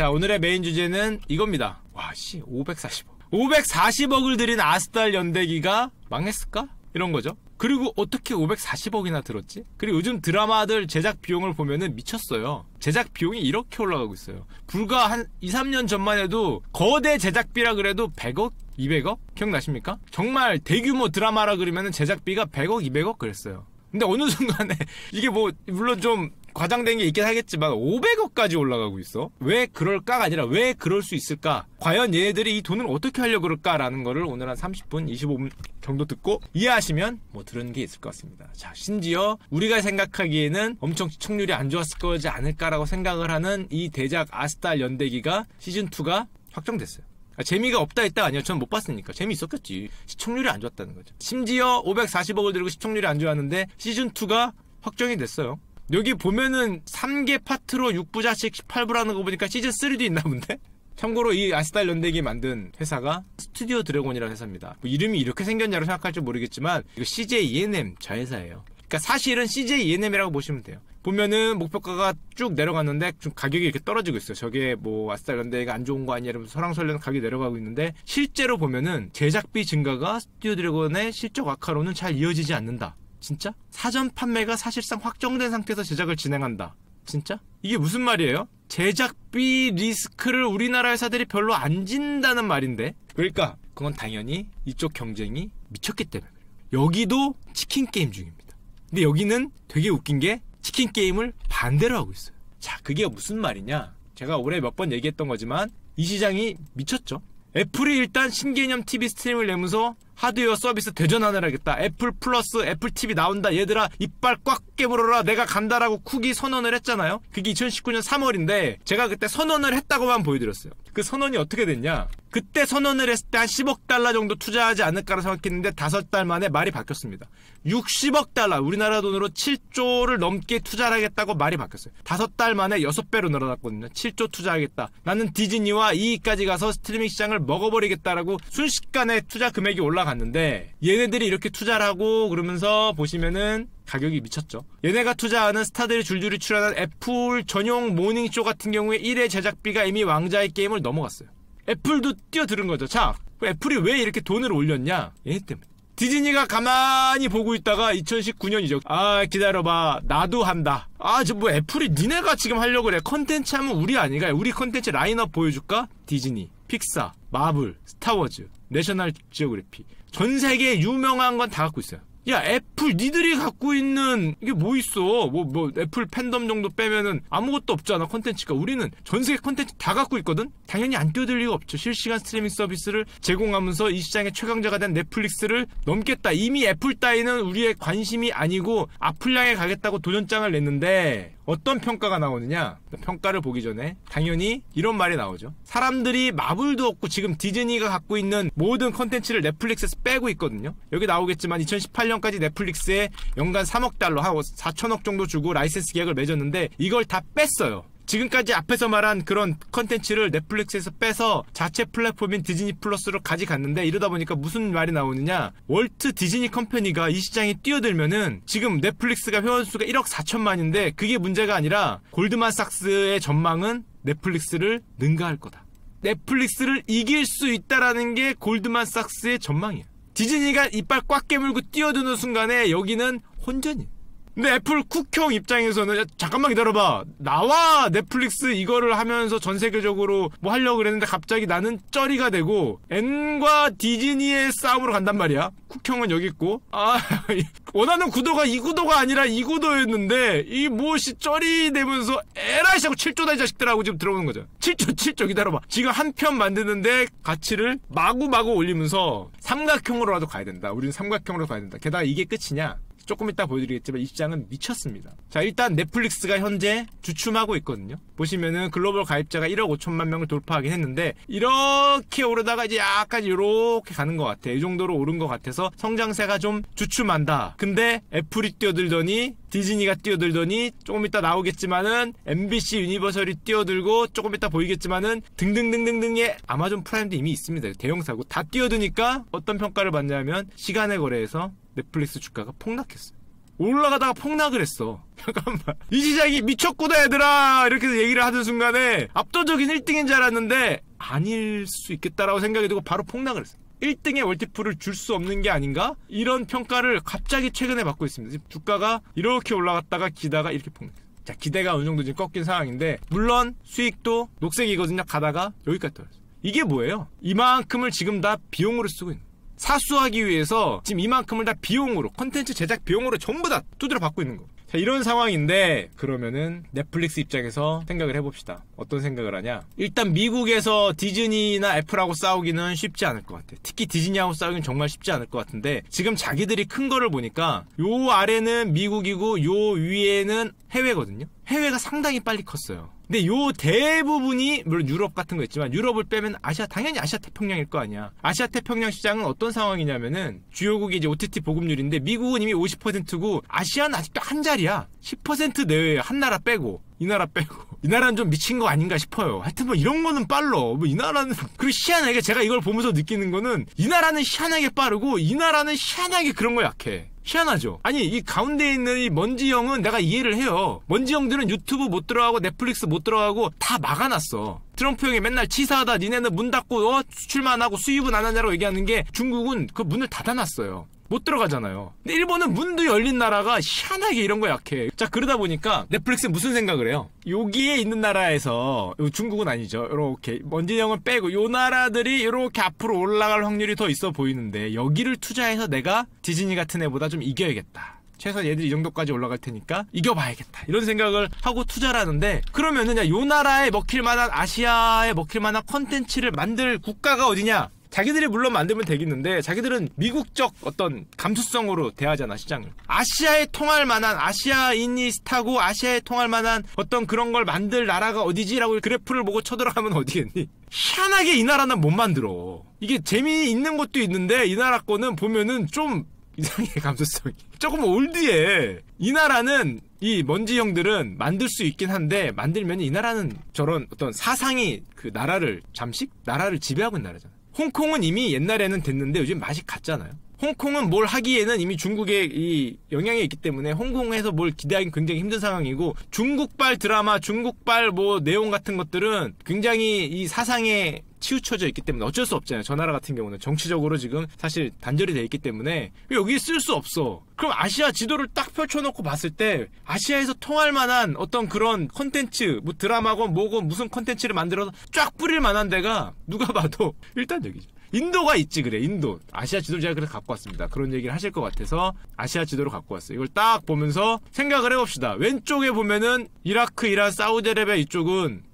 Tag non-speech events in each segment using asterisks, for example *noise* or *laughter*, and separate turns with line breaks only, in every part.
자, 오늘의 메인 주제는 이겁니다. 와, 씨, 540억. 540억을 들인 아스달 연대기가 망했을까? 이런 거죠. 그리고 어떻게 540억이나 들었지? 그리고 요즘 드라마들 제작 비용을 보면은 미쳤어요. 제작 비용이 이렇게 올라가고 있어요. 불과 한 2, 3년 전만 해도 거대 제작비라 그래도 100억? 200억? 기억나십니까? 정말 대규모 드라마라 그러면은 제작비가 100억, 200억 그랬어요. 근데 어느 *laughs* 순간에 이게 뭐 물론 좀 과장된 게 있긴 하겠지만 500억까지 올라가고 있어. 왜 그럴까가 아니라 왜 그럴 수 있을까? 과연 얘네들이 이 돈을 어떻게 하려고 그럴까라는 거를 오늘 한 30분, 25분 정도 듣고 이해하시면 뭐 들은 게 있을 것 같습니다. 자, 심지어 우리가 생각하기에는 엄청 시청률이 안 좋았을 거지 않을까라고 생각을 하는 이 대작 아스달 연대기가 시즌2가 확정됐어요. 아, 재미가 없다 했다 아니야. 전못 봤으니까. 재미있었겠지. 시청률이 안 좋았다는 거죠. 심지어 540억을 들고 시청률이 안 좋았는데 시즌2가 확정이 됐어요. 여기 보면은 3개 파트로 6부작씩 18부라는 거 보니까 시즌3도 있나 본데? *laughs* 참고로 이 아스달 연대기 만든 회사가 스튜디오 드래곤이라는 회사입니다. 뭐 이름이 이렇게 생겼냐고 생각할지 모르겠지만 이거 CJ ENM 자회사예요. 그러니까 사실은 CJ ENM이라고 보시면 돼요. 보면은 목표가가 쭉 내려갔는데 좀 가격이 이렇게 떨어지고 있어요. 저게 뭐 아스달 연대가 기안 좋은 거아니냐 이러면서 설랑설레는 가격이 내려가고 있는데 실제로 보면은 제작비 증가가 스튜디오 드래곤의 실적 악화로는 잘 이어지지 않는다. 진짜? 사전 판매가 사실상 확정된 상태에서 제작을 진행한다. 진짜? 이게 무슨 말이에요? 제작비 리스크를 우리나라 회사들이 별로 안 진다는 말인데. 그러니까 그건 당연히 이쪽 경쟁이 미쳤기 때문에. 여기도 치킨 게임 중입니다. 근데 여기는 되게 웃긴 게 치킨 게임을 반대로 하고 있어요. 자, 그게 무슨 말이냐? 제가 올해 몇 번 얘기했던 거지만 이 시장이 미쳤죠. 애플이 일단 신개념 TV 스트림을 내면서 하드웨어 서비스 대전하느라겠다. 애플 플러스, 애플 TV 나온다. 얘들아, 이빨 꽉 깨물어라. 내가 간다라고 쿡이 선언을 했잖아요? 그게 2019년 3월인데, 제가 그때 선언을 했다고만 보여드렸어요. 그 선언이 어떻게 됐냐? 그때 선언을 했을 때 한 10억 달러 정도 투자하지 않을까라 생각했는데, 5달 만에 말이 바뀌었습니다. 60억 달러, 우리나라 돈으로 7조를 넘게 투자 하겠다고 말이 바뀌었어요. 5달 만에 6배로 늘어났거든요. 7조 투자하겠다. 나는 디즈니와 이까지 가서 스트리밍 시장을 먹어버리겠다라고 순식간에 투자 금액이 올라가 갔는데 얘네들이 이렇게 투자를 하고 그러면서 보시면은 가격이 미쳤죠. 얘네가 투자하는 스타들이 줄줄이 출연한 애플 전용 모닝쇼 같은 경우에 1회 제작비가 이미 왕자의 게임을 넘어갔어요. 애플도 뛰어들은 거죠. 자, 애플이 왜 이렇게 돈을 올렸냐? 얘네 때문에. 디즈니가 가만히 보고 있다가 2019년이죠. 아, 기다려봐. 나도 한다. 아, 저 뭐 애플이 니네가 지금 하려고 그래. 컨텐츠 하면 우리 아닌가 우리 컨텐츠 라인업 보여줄까? 디즈니, 픽사, 마블, 스타워즈, 내셔널 지오그래피. 전 세계 유명한 건 다 갖고 있어요. 야 애플 니들이 갖고 있는 이게 뭐 있어 뭐뭐 뭐, 애플 팬덤 정도 빼면은 아무것도 없잖아 컨텐츠가 우리는 전 세계 컨텐츠 다 갖고 있거든 당연히 안 뛰어들 리가 없죠 실시간 스트리밍 서비스를 제공하면서 이 시장의 최강자가 된 넷플릭스를 넘겠다 이미 애플 따위는 우리의 관심이 아니고 아플량에 가겠다고 도전장을 냈는데 어떤 평가가 나오느냐 평가를 보기 전에 당연히 이런 말이 나오죠 사람들이 마블도 없고 지금 디즈니가 갖고 있는 모든 컨텐츠를 넷플릭스에서 빼고 있거든요 여기 나오겠지만 2018년까지 넷플릭스에 연간 3억 달러 한 4천억 정도 주고 라이센스 계약을 맺었는데 이걸 다 뺐어요 지금까지 앞에서 말한 그런 컨텐츠를 넷플릭스에서 빼서 자체 플랫폼인 디즈니 플러스로 가져갔는데 이러다 보니까 무슨 말이 나오느냐 월트 디즈니 컴퍼니가 이 시장에 뛰어들면은 지금 넷플릭스가 회원수가 1억 4천만인데 그게 문제가 아니라 골드만삭스의 전망은 넷플릭스를 능가할 거다 넷플릭스를 이길 수 있다라는 게 골드만삭스의 전망이야 디즈니가 이빨 꽉 깨물고 뛰어드는 순간에 여기는 혼전이야 근데 애플 쿡형 입장에서는 야, 잠깐만 기다려봐 나와 넷플릭스 이거를 하면서 전 세계적으로 뭐 하려고 그랬는데 갑자기 나는 쩌리가 되고 N과 디즈니의 싸움으로 간단 말이야 쿡형은 여기 있고 아 *laughs* 원하는 구도가 이 구도가 아니라 이 구도였는데 이 무엇이 쩌리 되면서 에라이씨 하고 7조다 이 자식들하고 지금 들어오는 거죠 7조 7조 *laughs* 기다려봐 지금 한 편 만드는데 가치를 마구마구 올리면서 삼각형으로라도 가야 된다 우리는 삼각형으로 가야 된다 게다가 이게 끝이냐 조금 이따 보여드리겠지만 이 시장은 미쳤습니다. 자 일단 넷플릭스가 현재 주춤하고 있거든요. 보시면은 글로벌 가입자가 1억 5천만 명을 돌파하긴 했는데 이렇게 오르다가 이제 약간 이렇게 가는 것 같아. 이 정도로 오른 것 같아서 성장세가 좀 주춤한다. 근데 애플이 뛰어들더니 디즈니가 뛰어들더니 조금 이따 나오겠지만은 MBC 유니버설이 뛰어들고 조금 이따 보이겠지만은 등등등등등의 아마존 프라임도 이미 있습니다. 대형사고 다 뛰어드니까 어떤 평가를 받냐면 시간의 거래에서 넷플릭스 주가가 폭락했어요. 올라가다가 폭락을 했어. *laughs* 잠깐만. 이 시장이 미쳤구나, 얘들아! 이렇게 얘기를 하던 순간에 압도적인 1등인 줄 알았는데 아닐 수 있겠다라고 생각이 들고 바로 폭락을 했어. 1등의 월티풀을 줄 수 없는 게 아닌가? 이런 평가를 갑자기 최근에 받고 있습니다. 지금 주가가 이렇게 올라갔다가 기다가 이렇게 폭락 자, 기대가 어느 정도 지금 꺾인 상황인데 물론 수익도 녹색이거든요. 가다가 여기까지 떨어졌어. 이게 뭐예요? 이만큼을 지금 다 비용으로 쓰고 있는 사수하기 위해서 지금 이만큼을 다 비용으로 컨텐츠 제작 비용으로 전부 다 두드려 받고 있는 거. 자, 이런 상황인데 그러면은 넷플릭스 입장에서 생각을 해봅시다. 어떤 생각을 하냐? 일단 미국에서 디즈니나 애플하고 싸우기는 쉽지 않을 것 같아. 특히 디즈니하고 싸우기는 정말 쉽지 않을 것 같은데 지금 자기들이 큰 거를 보니까 요 아래는 미국이고 요 위에는 해외거든요. 해외가 상당히 빨리 컸어요. 근데 요 대부분이 물론 유럽 같은 거 있지만 유럽을 빼면 아시아 당연히 아시아 태평양일 거 아니야. 아시아 태평양 시장은 어떤 상황이냐면은 주요국이 이제 OTT 보급률인데 미국은 이미 50%고 아시아는 아직도 한 자리야. 10% 내외 한 나라 빼고 이 나라 빼고 이 나라는 좀 미친 거 아닌가 싶어요. 하여튼 뭐 이런 거는 빨러뭐이 나라는 *laughs* 그리고 시한하게 제가 이걸 보면서 느끼는 거는 이 나라는 시한하게 빠르고 이 나라는 시한하게 그런 거 약해. 희한하죠. 아니 이 가운데 있는 이 먼지형은 내가 이해를 해요. 먼지형들은 유튜브 못 들어가고 넷플릭스 못 들어가고 다 막아놨어. 트럼프 형이 맨날 치사하다 니네는 문 닫고 어, 수출안 하고 수입은 안 하냐고 얘기하는 게 중국은 그 문을 닫아놨어요. 못 들어가잖아요. 근데 일본은 문도 열린 나라가 희한하게 이런 거 약해. 자 그러다 보니까 넷플릭스 무슨 생각을 해요? 여기에 있는 나라에서 중국은 아니죠. 이렇게 먼지형을 빼고 요 나라들이 이렇게 앞으로 올라갈 확률이 더 있어 보이는데 여기를 투자해서 내가 디즈니 같은 애보다 좀 이겨야겠다. 최소한 얘들이 이 정도까지 올라갈 테니까 이겨봐야겠다 이런 생각을 하고 투자를 하는데 그러면은 요 나라에 먹힐 만한 아시아에 먹힐 만한 컨텐츠를 만들 국가가 어디냐 자기들이 물론 만들면 되겠는데 자기들은 미국적 어떤 감수성으로 대하잖아 시장을 아시아에 통할 만한 아시아인이 스타고 아시아에 통할 만한 어떤 그런 걸 만들 나라가 어디지라고 그래프를 보고 쳐들어가면 어디겠니 희한하게 이 나라는 못 만들어 이게 재미있는 것도 있는데 이 나라 거는 보면은 좀 이상해 감수성이 조금 올드해 이 나라는 이 먼지 형들은 만들 수 있긴 한데 만들면 이 나라는 저런 어떤 사상이 그 나라를 잠식 나라를 지배하고 있는 나라잖아 홍콩은 이미 옛날에는 됐는데 요즘 맛이 같잖아요. 홍콩은 뭘 하기에는 이미 중국의 이 영향이 있기 때문에 홍콩에서 뭘 기대하기 굉장히 힘든 상황이고 중국발 드라마, 중국발 뭐 내용 같은 것들은 굉장히 이 사상에 치우쳐져 있기 때문에 어쩔 수 없잖아요. 저 나라 같은 경우는 정치적으로 지금 사실 단절이 돼 있기 때문에 여기 쓸 수 없어. 그럼 아시아 지도를 딱 펼쳐놓고 봤을 때 아시아에서 통할 만한 어떤 그런 컨텐츠, 뭐 드라마건 뭐건 무슨 컨텐츠를 만들어서 쫙 뿌릴 만한 데가 누가 봐도 *laughs* 일단 여기죠. 인도가 있지 그래 인도 아시아 지도를 제가 그래 갖고 왔습니다 그런 얘기를 하실 것 같아서 아시아 지도를 갖고 왔어요 이걸 딱 보면서 생각을 해봅시다 왼쪽에 보면은 이라크 이란 사우디아라비아 이쪽은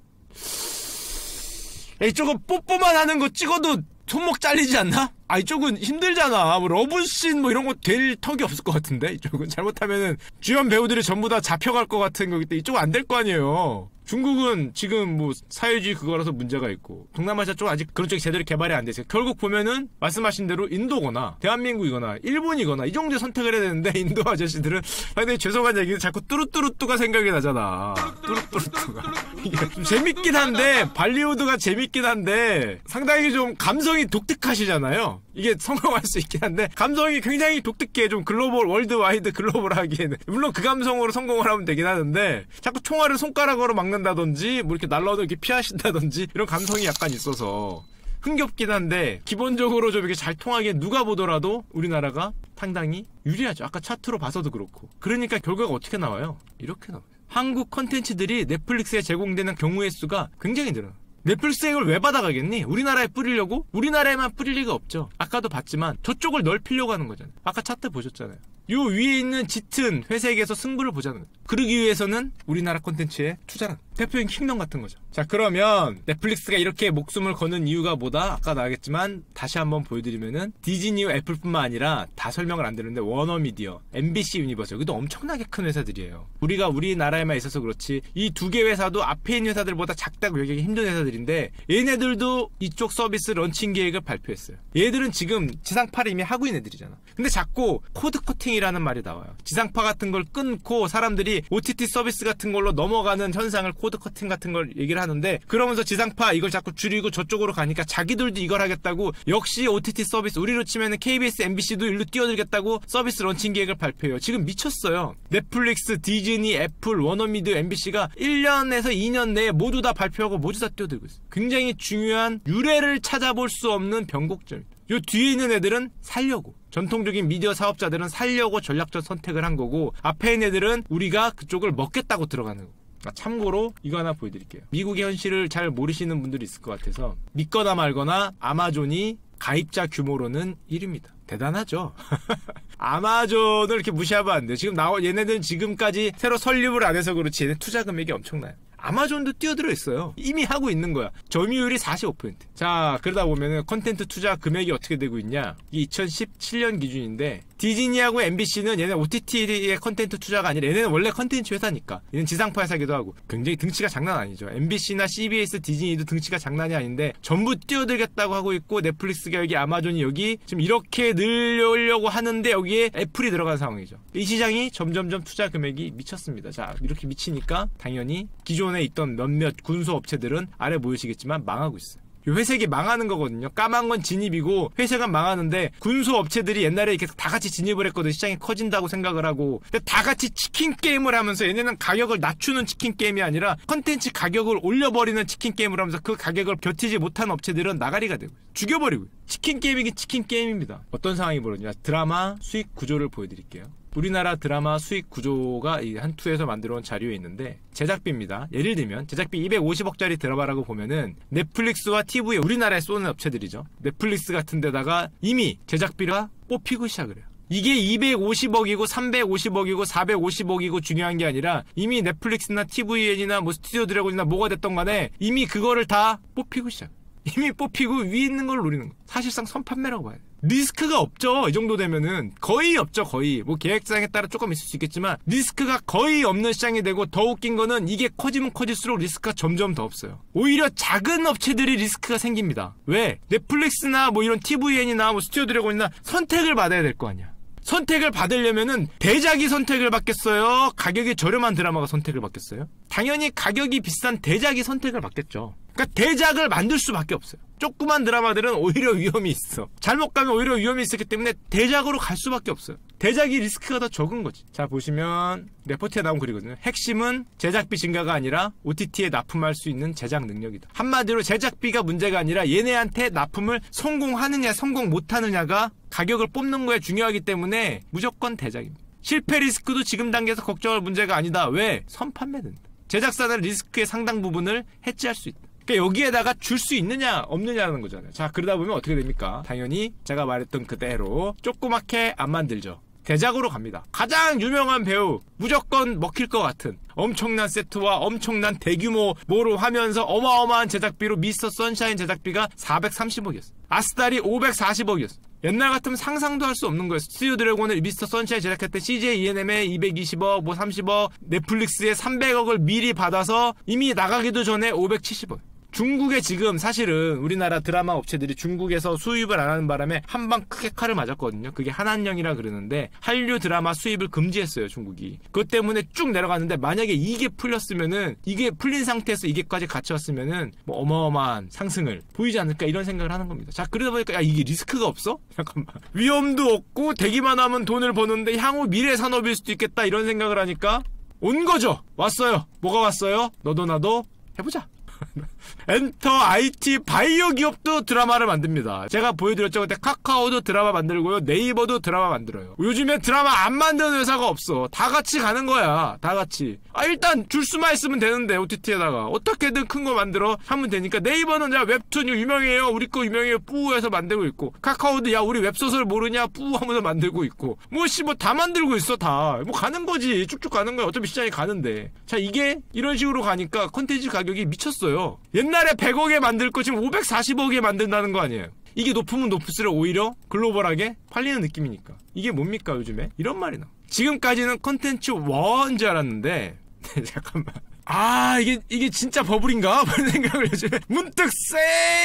이쪽은 뽀뽀만 하는 거 찍어도 손목 잘리지 않나? 아 이쪽은 힘들잖아 뭐 러브씬 뭐 이런 거 될 턱이 없을 것 같은데 이쪽은 잘못하면은 주연 배우들이 전부 다 잡혀갈 것 같은 거기 때문에 이쪽은 안 될 거 아니에요 중국은 지금 뭐 사회주의 그거라서 문제가 있고 동남아시아 쪽은 아직 그런 쪽이 제대로 개발이 안 돼서 결국 보면은 말씀하신 대로 인도거나 대한민국이거나 일본이거나 이 정도의 선택을 해야 되는데 *laughs* 인도 아저씨들은 아, 근데 죄송한 얘기는 자꾸 뚜루뚜루뚜가 생각이 나잖아 뚜루뚜루뚜가 이게 좀 재밌긴 한데 발리우드가 재밌긴 한데 상당히 좀 감성이 독특하시잖아요 이게 성공할 수 있긴 한데 감성이 굉장히 독특해 좀 글로벌 월드와이드 글로벌하기에는 물론 그 감성으로 성공을 하면 되긴 하는데 자꾸 총알을 손가락으로 막는다든지 뭐 이렇게 날라오도 이렇게 피하신다든지 이런 감성이 약간 있어서 흥겹긴 한데 기본적으로 좀 이렇게 잘 통하게 누가 보더라도 우리나라가 상당히 유리하죠 아까 차트로 봐서도 그렇고 그러니까 결과가 어떻게 나와요? 이렇게 나와요 한국 컨텐츠들이 넷플릭스에 제공되는 경우의 수가 굉장히 늘어요 넷플릭스액을 왜 받아가겠니? 우리나라에 뿌리려고? 우리나라에만 뿌릴 리가 없죠. 아까도 봤지만 저쪽을 넓히려고 하는 거잖아요. 아까 차트 보셨잖아요. 요 위에 있는 짙은 회색에서 승부를 보자는 그러기 위해서는 우리나라 콘텐츠에 투자는 대표인 킹덤 같은 거죠. 자 그러면 넷플릭스가 이렇게 목숨을 거는 이유가 뭐다? 아까 나겠지만 왔 다시 한번 보여드리면은 디즈니와 애플뿐만 아니라 다 설명을 안 되는데 워너미디어, MBC 유니버스 여기도 엄청나게 큰 회사들이에요. 우리가 우리나라에만 있어서 그렇지 이 두 개 회사도 앞에 있는 회사들보다 작다고 여기기 힘든 회사들인데 얘네들도 이쪽 서비스 런칭 계획을 발표했어요. 얘들은 지금 지상파를 이미 하고 있는 애들이잖아. 근데 자꾸 코드 코팅이라는 말이 나와요. 지상파 같은 걸 끊고 사람들이 OTT 서비스 같은 걸로 넘어가는 현상을 코 코드 커팅 같은 걸 얘기를 하는데 그러면서 지상파 이걸 자꾸 줄이고 저쪽으로 가니까 자기들도 이걸 하겠다고 역시 OTT 서비스 우리로 치면은 KBS, MBC도 일로 뛰어들겠다고 서비스 런칭 계획을 발표해요. 지금 미쳤어요. 넷플릭스, 디즈니, 애플, 워너미드, MBC가 1년에서 2년 내에 모두 다 발표하고 모두 다 뛰어들고 있어요. 굉장히 중요한 유래를 찾아볼 수 없는 변곡점입니다. 요 뒤에 있는 애들은 살려고 전통적인 미디어 사업자들은 살려고 전략적 선택을 한 거고 앞에 있는 애들은 우리가 그쪽을 먹겠다고 들어가는 거고 아, 참고로 이거 하나 보여드릴게요. 미국의 현실을 잘 모르시는 분들이 있을 것 같아서 믿거나 말거나 아마존이 가입자 규모로는 1위입니다. 대단하죠. *laughs* 아마존을 이렇게 무시하면 안 돼. 요 지금 나와 얘네들은 지금까지 새로 설립을 안 해서 그렇지 얘네 투자 금액이 엄청나요. 아마존도 뛰어들어 있어요. 이미 하고 있는 거야. 점유율이 45%. 자, 그러다 보면은 컨텐츠 투자 금액이 어떻게 되고 있냐? 이게 2017년 기준인데 디즈니하고 MBC는 얘네 OTT의 컨텐츠 투자가 아니라 얘네는 원래 컨텐츠 회사니까 얘는 지상파 회사기도 하고 굉장히 등치가 장난 아니죠 MBC나 CBS, 디즈니도 등치가 장난이 아닌데 전부 뛰어들겠다고 하고 있고 넷플릭스가 여기 아마존이 여기 지금 이렇게 늘려려고 하는데 여기에 애플이 들어간 상황이죠 이 시장이 점점점 투자 금액이 미쳤습니다 자 이렇게 미치니까 당연히 기존에 있던 몇몇 군소 업체들은 아래 보이시겠지만 망하고 있어요 회색이 망하는 거거든요. 까만 건 진입이고 회색은 망하는데 군수 업체들이 옛날에 계속 다 같이 진입을 했거든. 시장이 커진다고 생각을 하고. 근데 다 같이 치킨 게임을 하면서 얘네는 가격을 낮추는 치킨 게임이 아니라 컨텐츠 가격을 올려버리는 치킨 게임을 하면서 그 가격을 버티지 못한 업체들은 나가리가 되고 죽여버리고 치킨 게임이긴 치킨 게임입니다. 어떤 상황이 벌어지냐 드라마 수익 구조를 보여드릴게요. 우리나라 드라마 수익 구조가 이 한투에서 만들어온 자료에 있는데 제작비입니다. 예를 들면 제작비 250억짜리 드라마라고 보면은 넷플릭스와 TV에 우리나라에 쏘는 업체들이죠. 넷플릭스 같은 데다가 이미 제작비가 뽑히고 시작을 해요. 이게 250억이고 350억이고 450억이고 중요한 게 아니라 이미 넷플릭스나 TVN이나 뭐 스튜디오 드래곤이나 뭐가 됐던 간에 이미 그거를 다 뽑히고 시작. 이미 뽑히고 위에 있는 걸 노리는 거. 사실상 선판매라고 봐야 돼. 리스크가 없죠. 이 정도 되면은 거의 없죠. 거의 뭐 계획상에 따라 조금 있을 수 있겠지만 리스크가 거의 없는 시장이 되고 더 웃긴 거는 이게 커지면 커질수록 리스크가 점점 더 없어요. 오히려 작은 업체들이 리스크가 생깁니다. 왜 넷플릭스나 뭐 이런 TVN이나 뭐 스튜디오 드래곤이나 선택을 받아야 될 거 아니야. 선택을 받으려면은 대작이 선택을 받겠어요? 가격이 저렴한 드라마가 선택을 받겠어요? 당연히 가격이 비싼 대작이 선택을 받겠죠. 그러니까 대작을 만들 수밖에 없어요. 조그만 드라마들은 오히려 위험이 있어. 잘못 가면 오히려 위험이 있기 었 때문에 대작으로 갈 수밖에 없어요. 대작이 리스크가 더 적은 거지. 자, 보시면 레포트에 나온 글이거든요. 핵심은 제작비 증가가 아니라 OTT에 납품할 수 있는 제작 능력이다. 한마디로 제작비가 문제가 아니라 얘네한테 납품을 성공하느냐, 성공 못하느냐가 가격을 뽑는 거에 중요하기 때문에 무조건 대작입니다. 실패 리스크도 지금 단계에서 걱정할 문제가 아니다. 왜? 선판매된다. 제작사는 리스크의 상당 부분을 해지할 수 있다. 그러니까 여기에다가 줄 수 있느냐 없느냐는 거잖아요. 자 그러다 보면 어떻게 됩니까? 당연히 제가 말했던 그대로 조그맣게 안 만들죠. 대작으로 갑니다. 가장 유명한 배우, 무조건 먹힐 것 같은 엄청난 세트와 엄청난 대규모 뭐로 하면서 어마어마한 제작비로 미스터 선샤인 제작비가 430억이었어. 아스달이 540억이었어. 옛날 같으면 상상도 할 수 없는 거였어 스튜디오 드래곤을 미스터 선샤인 제작했때 을 CJ ENM에 220억, 뭐 30억, 넷플릭스에 300억을 미리 받아서 이미 나가기도 전에 570억. 중국에 지금 사실은 우리나라 드라마 업체들이 중국에서 수입을 안 하는 바람에 한방 크게 칼을 맞았거든요. 그게 한한령이라 그러는데 한류 드라마 수입을 금지했어요, 중국이. 그것 때문에 쭉 내려갔는데 만약에 이게 풀렸으면은 이게 풀린 상태에서 이게까지 갇이 왔으면은 뭐 어마어마한 상승을 보이지 않을까 이런 생각을 하는 겁니다. 자, 그러다 보니까 야 이게 리스크가 없어? *laughs* 잠깐만. 위험도 없고 대기만 하면 돈을 버는데 향후 미래 산업일 수도 있겠다 이런 생각을 하니까 온 거죠. 왔어요. 뭐가 왔어요? 너도 나도 해보자. *laughs* 엔터 IT 바이오 기업도 드라마를 만듭니다. 제가 보여드렸죠. 그때 카카오도 드라마 만들고요. 네이버도 드라마 만들어요. 요즘에 드라마 안 만드는 회사가 없어. 다 같이 가는 거야. 다 같이. 아, 일단 줄 수만 있으면 되는데, OTT에다가. 어떻게든 큰 거 만들어 하면 되니까. 네이버는 야, 웹툰 유명해요. 우리 거 유명해요. 뿌에서 만들고 있고. 카카오도 야, 우리 웹소설 모르냐. 뿌 하면서 만들고 있고. 뭐, 씨, 뭐다 만들고 있어. 다. 뭐 가는 거지. 쭉쭉 가는 거야. 어차피 시장이 가는데. 자, 이게 이런 식으로 가니까 컨텐츠 가격이 미쳤어. 올어요 옛날에 100억에 만들 고 지금 540억에 만든다는 거 아니에요. 이게 높으면 높을수록 오히려 글로벌하게 팔리는 느낌이니까. 이게 뭡니까 요즘에? 이런 말이 나. 지금까지는 컨텐츠 원줄 알았는데 *laughs* 네, 잠깐만 아 이게 이게 진짜 버블인가? *laughs* 그런 생각을 요즘에 문득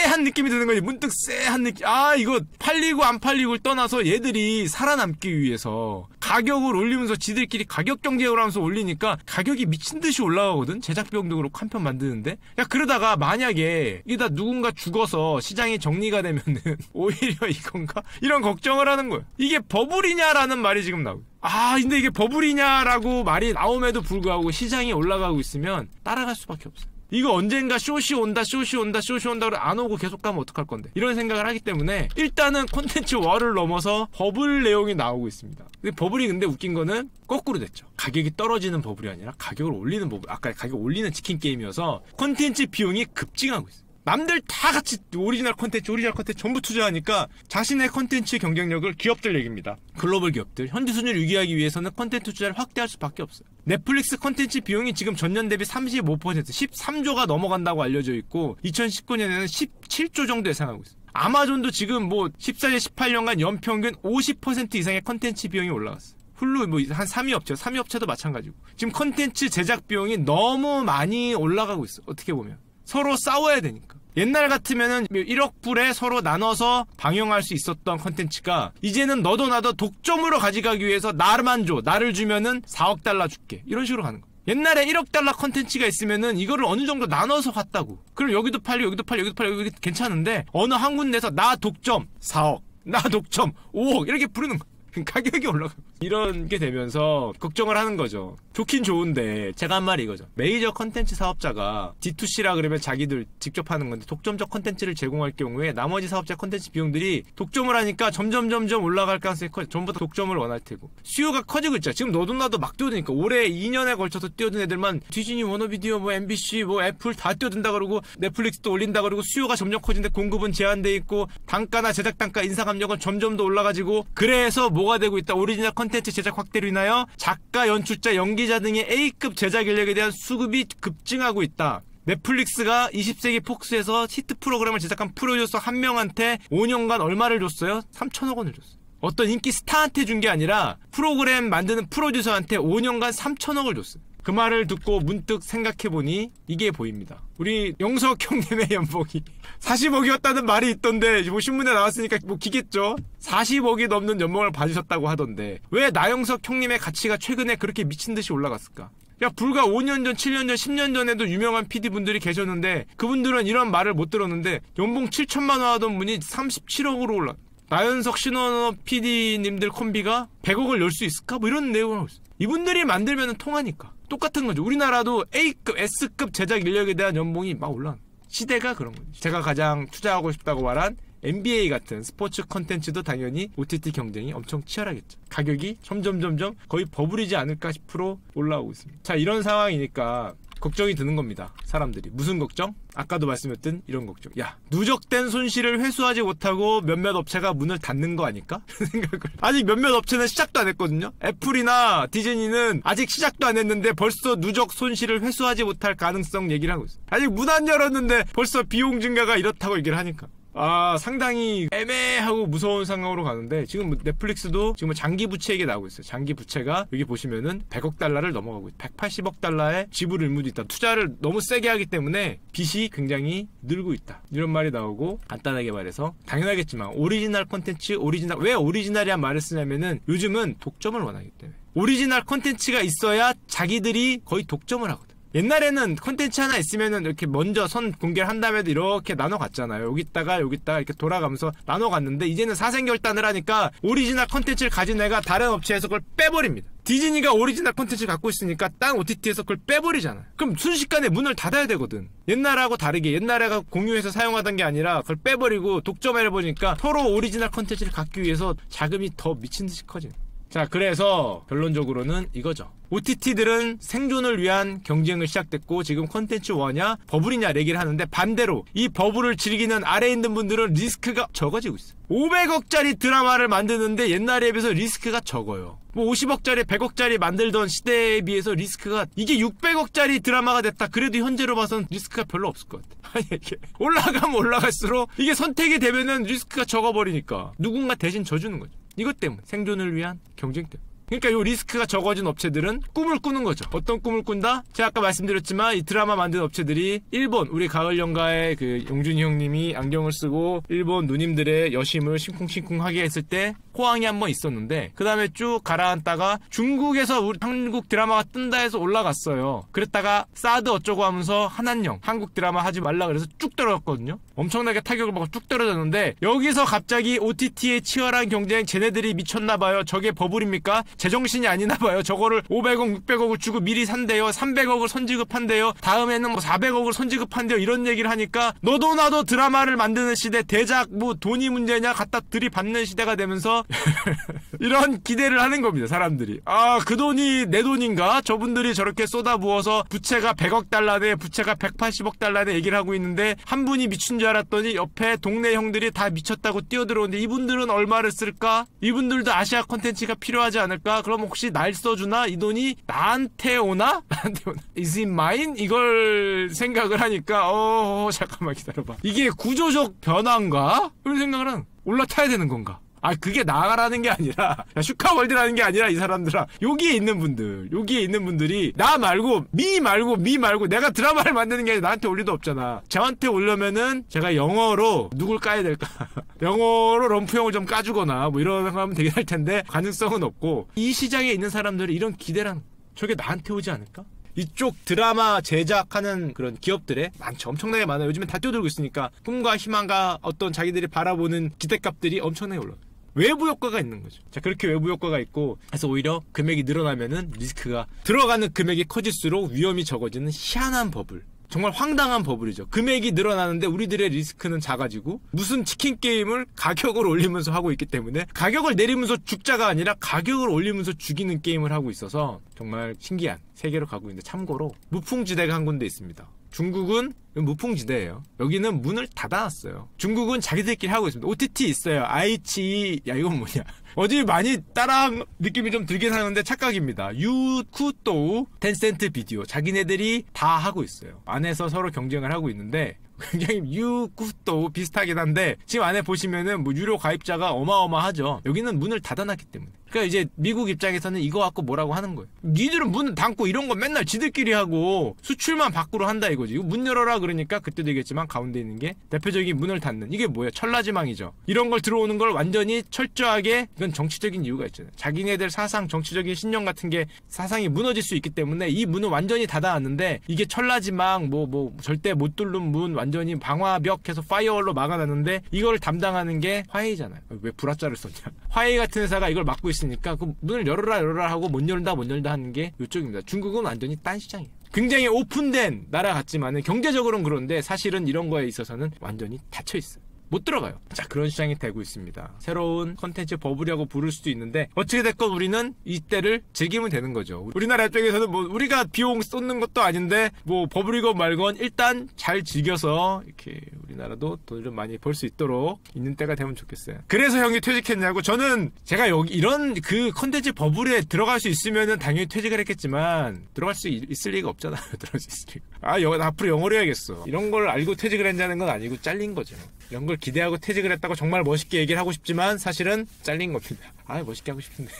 쎄한 느낌이 드는 거지 문득 쎄한 느낌 아 이거 팔리고 안팔리고 떠나서 얘들이 살아남기 위해서 가격을 올리면서 지들끼리 가격 경쟁을 하면서 올리니까 가격이 미친 듯이 올라가거든 제작비용도 그렇고 한편 만드는데 야 그러다가 만약에 이다 누군가 죽어서 시장이 정리가 되면은 *laughs* 오히려 이건가 이런 걱정을 하는 거예요 이게 버블이냐라는 말이 지금 나오고 아 근데 이게 버블이냐라고 말이 나옴에도 불구하고 시장이 올라가고 있으면 따라갈 수밖에 없어요 이거 언젠가 쇼시 온다 쇼시 온다 쇼시 온다 를안 오고 계속 가면 어떡할 건데 이런 생각을 하기 때문에 일단은 콘텐츠 월을 넘어서 버블 내용이 나오고 있습니다 근데 버블이 근데 웃긴 거는 거꾸로 됐죠 가격이 떨어지는 버블이 아니라 가격을 올리는 버블 아까 가격 올리는 치킨 게임이어서 콘텐츠 비용이 급증하고 있어요 남들 다 같이 오리지널 컨텐츠, 오리지널 컨텐츠 전부 투자하니까 자신의 컨텐츠의 경쟁력을 기업들 얘기입니다. 글로벌 기업들. 현지 순위를 유지하기 위해서는 컨텐츠 투자를 확대할 수밖에 없어요. 넷플릭스 컨텐츠 비용이 지금 전년 대비 35% 13조가 넘어간다고 알려져 있고 2019년에는 17조 정도 예상하고 있어요. 아마존도 지금 뭐1 4년 18년간 연평균 50% 이상의 컨텐츠 비용이 올라갔어요. 훌루 뭐한 3위 업체, 3위 업체도 마찬가지고. 지금 컨텐츠 제작 비용이 너무 많이 올라가고 있어. 어떻게 보면. 서로 싸워야 되니까. 옛날 같으면은 1억 불에 서로 나눠서 방영할 수 있었던 컨텐츠가 이제는 너도 나도 독점으로 가져가기 위해서 나만 줘. 나를 주면은 4억 달러 줄게. 이런 식으로 가는 거. 옛날에 1억 달러 컨텐츠가 있으면은 이거를 어느 정도 나눠서 갔다고. 그럼 여기도 팔려, 여기도 팔려, 여기도 팔려, 여기 괜찮은데 어느 한 군데서 나 독점 4억, 나 독점 5억 이렇게 부르는 거. *laughs* 가격이 올라가 이런 게 되면서 걱정을 하는 거죠 좋긴 좋은데 제가 한 말이 이거죠 메이저 컨텐츠 사업자가 D2C라 그러면 자기들 직접 하는 건데 독점적 컨텐츠를 제공할 경우에 나머지 사업자 컨텐츠 비용들이 독점을 하니까 점점점점 올라갈 가능성이 커 전부 다 독점을 원할 테고 수요가 커지고 있죠 지금 너도 나도 막 뛰어드니까 올해 2년에 걸쳐서 뛰어든 애들만 디즈니, 워너비디오, 뭐 MBC, 뭐 애플 다 뛰어든다 그러고 넷플릭스도 올린다 그러고 수요가 점점 커지는데 공급은 제한돼 있고 단가나 제작 단가 인상 압력은 점점 더 올라가지고 그래서 뭐 뭐가 되고 있다. 오리지널 컨텐츠 제작 확대로 인하여 작가, 연출자, 연기자 등의 A급 제작 인력에 대한 수급이 급증하고 있다. 넷플릭스가 20세기 폭스에서 히트 프로그램을 제작한 프로듀서 한 명한테 5년간 얼마를 줬어요? 3천억 원을 줬어요. 어떤 인기 스타한테 준 게 아니라 프로그램 만드는 프로듀서한테 5년간 3천억을 줬어요. 그 말을 듣고 문득 생각해보니 이게 보입니다. 우리 영석 형님의 *laughs* 연봉이 40억이었다는 말이 있던데 뭐 신문에 나왔으니까 뭐 기겠죠? 40억이 넘는 연봉을 받으셨다고 하던데 왜 나영석 형님의 가치가 최근에 그렇게 미친 듯이 올라갔을까? 야 불과 5년 전, 7년 전, 10년 전에도 유명한 PD분들이 계셨는데 그분들은 이런 말을 못 들었는데 연봉 7천만 원 하던 분이 37억으로 올라 나연석 신원업 PD님들 콤비가 100억을 열 수 있을까? 뭐 이런 내용을 하고 있어요. 이분들이 만들면 통하니까. 똑같은 거죠. 우리나라도 A급, S급 제작 인력에 대한 연봉이 막 올라. 시대가 그런 거죠. 제가 가장 투자하고 싶다고 말한 NBA 같은 스포츠 컨텐츠도 당연히 OTT 경쟁이 엄청 치열하겠죠. 가격이 점점 점점 거의 버블이지 않을까 싶으로 올라오고 있습니다. 자, 이런 상황이니까 걱정이 드는 겁니다. 사람들이. 무슨 걱정? 아까도 말씀했던 이런 걱정. 야, 누적된 손실을 회수하지 못하고 몇몇 업체가 문을 닫는 거 아닐까? *laughs* 생각을. 아직 몇몇 업체는 시작도 안 했거든요. 애플이나 디즈니는 아직 시작도 안 했는데 벌써 누적 손실을 회수하지 못할 가능성 얘기를 하고 있어 아직 문 안 열었는데 벌써 비용 증가가 이렇다고 얘기를 하니까. 아 상당히 애매하고 무서운 상황으로 가는데 지금 넷플릭스도 지금 뭐 장기 부채액이 나오고 있어요 장기 부채가 여기 보시면은 100억 달러를 넘어가고 180억 달러의 지불 의무도 있다 투자를 너무 세게 하기 때문에 빚이 굉장히 늘고 있다 이런 말이 나오고 간단하게 말해서 당연하겠지만 오리지널 콘텐츠 오리지널 왜 오리지널이란 말을 쓰냐면은 요즘은 독점을 원하기 때문에 오리지널 콘텐츠가 있어야 자기들이 거의 독점을 하거든 옛날에는 컨텐츠 하나 있으면은 이렇게 먼저 선 공개를 한 다음에도 이렇게 나눠 갔잖아요. 여기다가 있 여기다가 있 이렇게 돌아가면서 나눠 갔는데 이제는 사생결단을 하니까 오리지널 컨텐츠를 가진 애가 다른 업체에서 그걸 빼버립니다. 디즈니가 오리지널 컨텐츠 갖고 있으니까 딴 OTT에서 그걸 빼버리잖아. 그럼 순식간에 문을 닫아야 되거든. 옛날하고 다르게 옛날에가 공유해서 사용하던 게 아니라 그걸 빼버리고 독점해보니까 서로 오리지널 컨텐츠를 갖기 위해서 자금이 더 미친 듯이 커진. 자 그래서 결론적으로는 이거죠 OTT들은 생존을 위한 경쟁을 시작됐고 지금 콘텐츠 워냐 버블이냐 얘기를 하는데 반대로 이 버블을 즐기는 아래에 있는 분들은 리스크가 적어지고 있어 500억짜리 드라마를 만드는데 옛날에 비해서 리스크가 적어요 뭐 50억짜리 100억짜리 만들던 시대에 비해서 리스크가 이게 600억짜리 드라마가 됐다 그래도 현재로 봐선 리스크가 별로 없을 것 같아 *laughs* 아니 이게 올라가면 올라갈수록 이게 선택이 되면은 리스크가 적어버리니까 누군가 대신 져주는 거죠 이것 때문에 생존을 위한 경쟁 때문에 그러니까 요 리스크가 적어진 업체들은 꿈을 꾸는 거죠. 어떤 꿈을 꾼다? 제가 아까 말씀드렸지만 이 드라마 만든 업체들이 일본 우리 가을 연가의 그 용준이 형님이 안경을 쓰고 일본 누님들의 여심을 심쿵심쿵하게 했을 때 호황이 한번 있었는데 그 다음에 쭉 가라앉다가 중국에서 우리 한국 드라마가 뜬다 해서 올라갔어요. 그랬다가 사드 어쩌고 하면서 한한령 한국 드라마 하지 말라 그래서 쭉 떨어졌거든요. 엄청나게 타격을 받고 쭉 떨어졌는데 여기서 갑자기 OTT의 치열한 경쟁 쟤네들이 미쳤나봐요. 저게 버블입니까? 제정신이 아니나봐요. 저거를 500억, 600억을 주고 미리 산대요. 300억을 선지급한대요. 다음에는 뭐 400억을 선지급한대요. 이런 얘기를 하니까 너도 나도 드라마를 만드는 시대 대작 뭐 돈이 문제냐 갖다 들이받는 시대가 되면서 *laughs* 이런 기대를 하는 겁니다, 사람들이. 아, 그 돈이 내 돈인가? 저분들이 저렇게 쏟아부어서 부채가 100억 달러네, 부채가 180억 달러네 얘기를 하고 있는데 한 분이 미친 줄 알았더니 옆에 동네 형들이 다 미쳤다고 뛰어들어오는데 이분들은 얼마를 쓸까? 이분들도 아시아 컨텐츠가 필요하지 않을까? 그럼 혹시 날 써주나? 이 돈이 나한테 오나? *laughs* 나한테 오나? Is it mine? 이걸 생각을 하니까 어, 잠깐만 기다려봐. 이게 구조적 변화인가? 이런 생각을 한 올라타야 되는 건가? 아 그게 나가라는 게 아니라 *laughs* 슈카월드라는 게 아니라 이 사람들아 여기에 있는 분들 여기에 있는 분들이 나 말고 미 말고 미 말고 내가 드라마를 만드는 게 아니라 나한테 올 리도 없잖아 저한테 올려면은 제가 영어로 누굴 까야 될까 *laughs* 영어로 럼프형을 좀 까주거나 뭐 이런 하면 되긴 할 텐데 가능성은 없고 이 시장에 있는 사람들이 이런 기대랑 저게 나한테 오지 않을까? 이쪽 드라마 제작하는 그런 기업들에 많죠. 엄청나게 많아요. 요즘에 다 뛰어들고 있으니까 꿈과 희망과 어떤 자기들이 바라보는 기대값들이 엄청나게 올라요. 외부 효과가 있는 거죠. 자, 그렇게 외부 효과가 있고, 그래서 오히려 금액이 늘어나면은 리스크가 들어가는 금액이 커질수록 위험이 적어지는 희한한 버블. 정말 황당한 버블이죠. 금액이 늘어나는데 우리들의 리스크는 작아지고 무슨 치킨 게임을 가격을 올리면서 하고 있기 때문에 가격을 내리면서 죽자가 아니라 가격을 올리면서 죽이는 게임을 하고 있어서 정말 신기한 세계로 가고 있는데 참고로 무풍지대가 한 군데 있습니다. 중국은 무풍지대예요. 여기는 문을 닫아놨어요. 중국은 자기들끼리 하고 있습니다. OTT 있어요. i 이야 이건 뭐냐? *laughs* 어디 많이 따라 느낌이 좀 들긴 하는데 착각입니다. 유쿠토우 텐센트 비디오 자기네들이 다 하고 있어요. 안에서 서로 경쟁을 하고 있는데 *laughs* 굉장히 유쿠토 비슷하긴 한데 지금 안에 보시면은 뭐 유료 가입자가 어마어마하죠. 여기는 문을 닫아놨기 때문에 그러니까 이제 미국 입장에서는 이거 갖고 뭐라고 하는 거예요. 니들은 문 닫고 이런 거 맨날 지들끼리 하고 수출만 밖으로 한다 이거지. 이거 문 열어라 그러니까 그때도 얘기했지만 가운데 있는 게 대표적인 문을 닫는 이게 뭐예요? 철라지망이죠 이런 걸 들어오는 걸 완전히 철저하게 이건 정치적인 이유가 있잖아요. 자기네들 사상 정치적인 신념 같은 게 사상이 무너질 수 있기 때문에 이 문은 완전히 닫아놨는데 이게 철라지망 뭐뭐 뭐 절대 못 뚫는 문 완전히 방화벽 해서 파이어월로 막아놨는데 이걸 담당하는 게 화해잖아요. 왜 불화자를 썼냐? 화해 같은 회사가 이걸 막고 있어. 있으니까 그 문을 열어라 열어라 하고 못 열다 못 열다 하는 게 이쪽입니다. 중국은 완전히 딴 시장이에요. 굉장히 오픈된 나라 같지만은 경제적으로는 그런데 사실은 이런 거에 있어서는 완전히 닫혀 있어요. 못 들어가요. 자, 그런 시장이 되고 있습니다. 새로운 컨텐츠 버블이라고 부를 수도 있는데 어떻게 됐건 우리는 이때를 즐기면 되는 거죠. 우리나라 쪽에서는뭐 우리가 비용 쏟는 것도 아닌데 뭐 버블이건 말건 일단 잘 즐겨서 이렇게 우리나라도 돈을 좀 많이 벌 수 있도록 있는 때가 되면 좋겠어요. 그래서 형이 퇴직했냐고 저는 제가 여기 이런 그 컨텐츠 버블에 들어갈 수 있으면은 당연히 퇴직을 했겠지만 들어갈 수 있을 리가 없잖아요. *laughs* 들어갈 수 있을 리가. 아, 여, 앞으로 영어로 해야겠어. 이런 걸 알고 퇴직을 했냐는 건 아니고 잘린 거죠. 연극을 기대하고 퇴직을 했다고 정말 멋있게 얘기를 하고 싶지만 사실은 잘린 겁니다. 아 멋있게 하고 싶은데.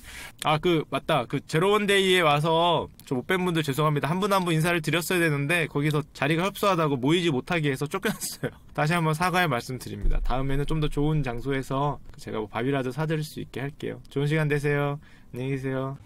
*laughs* 아 그 맞다 그 제로원데이에 와서 저 못 뵌 분들 죄송합니다. 한분 한분 한 분 인사를 드렸어야 되는데 거기서 자리가 협소하다고 모이지 못하게 해서 쫓겨났어요. *laughs* 다시 한번 사과의 말씀드립니다. 다음에는 좀 더 좋은 장소에서 제가 뭐 밥이라도 사드릴 수 있게 할게요. 좋은 시간 되세요. 안녕히 계세요.